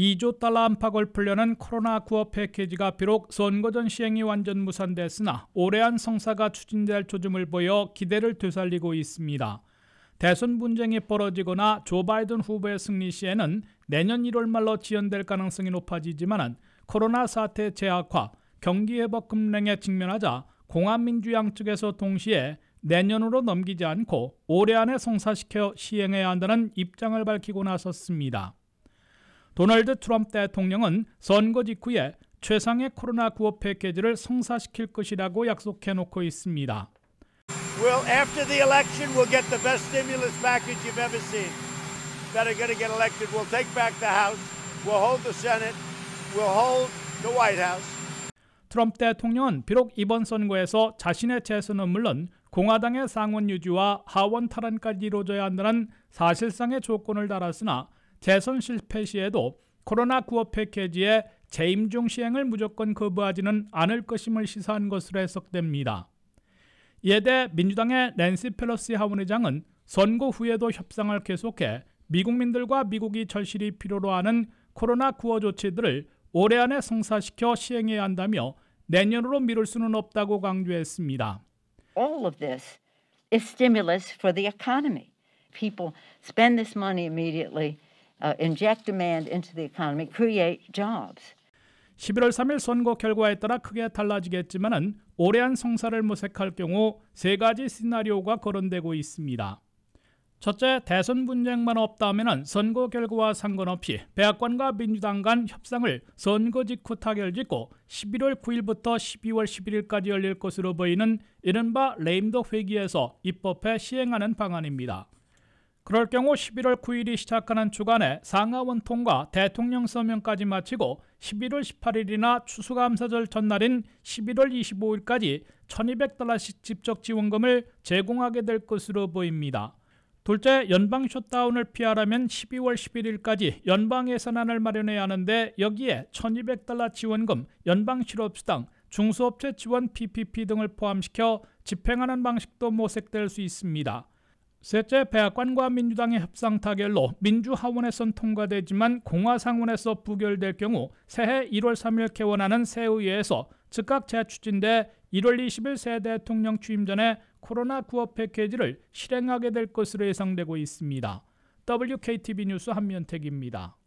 2조 달러 안팎 을풀려는 코로나 구호 패키지가 비록 선거 전 시행이 완전 무산됐으나 오래한 성사가 추진될 조짐을 보여 기대를 되살리고 있습니다. 대선 분쟁이 벌어지거나 조 바이든 후보의 승리 시에는 내년 1월 말로 지연될 가능성이 높아지지만 코로나 사태 재악화, 경기 회복 급냉에 직면하자 공화민주양 측에서 동시에 내년으로 넘기지 않고 올해 안에 성사시켜 시행해야 한다는 입장을 밝히고 나섰습니다. 도널드 트럼프 대통령은 선거 직후에 최상의 코로나 구호 패키지를 성사시킬 것이라고 약속해 놓고 있습니다. Well, after the election, we'll get the best stimulus package you've ever seen. That are going to get elected. We'll take back the House. We'll hold the Senate. We'll hold the White House. 트럼프 대통령은 비록 이번 선거에서 자신의 재선은 물론 공화당의 상원 유지와 하원 탈환까지 이루어져야 한다는 사실상의 조건을 달았으나 재선 실패 시에도 코로나 구호 패키지의 재임중 시행을 무조건 거부하지는 않을 것임을 시사한 것으로 해석됩니다. 이에 대해 민주당의 낸시 펠로시 하원의장은 선거 후에도 협상을 계속해 미국민들과 미국이 절실히 필요로 하는 코로나 구호 조치들을 올해 안에 성사시켜 시행해야 한다며 내년으로 미룰 수는 없다고 강조했습니다. All of this is stimulus for the economy. People spend this money immediately. Uh, inject demand into the economy, create jobs. 11월 3일 선거 결과에 따라 크게 달라지겠지만은 오래한 성사를 모색할 경우 세 가지 시나리오가 거론되고 있습니다. 첫째, 대선 분쟁만 없다면은 선거 결과와 상관없이 백악관과 민주당 간 협상을 선거 직후 타결짓고 11월 9일부터 12월 11일까지 열릴 것으로 보이는 이른바 레임덕 회기에서 입법해 시행하는 방안입니다. 그럴 경우 11월 9일이 시작하는 주간에 상하원통과 대통령 서명까지 마치고 11월 18일이나 추수감사절 전날인 11월 25일까지 1200달러씩 직접 지원금을 제공하게 될 것으로 보입니다. 둘째, 연방 셧다운을 피하려면 12월 11일까지 연방 예산안을 마련해야 하는데 여기에 1200달러 지원금, 연방 실업수당, 중소업체 지원 PPP 등을 포함시켜 집행하는 방식도 모색될 수 있습니다. 셋째, 백악관과 민주당의 협상 타결로 민주하원에선 통과되지만 공화상원에서 부결될 경우 새해 1월 3일 개원하는 새의회에서 즉각 재추진돼 1월 20일 새 대통령 취임 전에 코로나 구호 패키지를 실행하게 될 것으로 예상되고 있습니다. WKTV 뉴스 한면택입니다.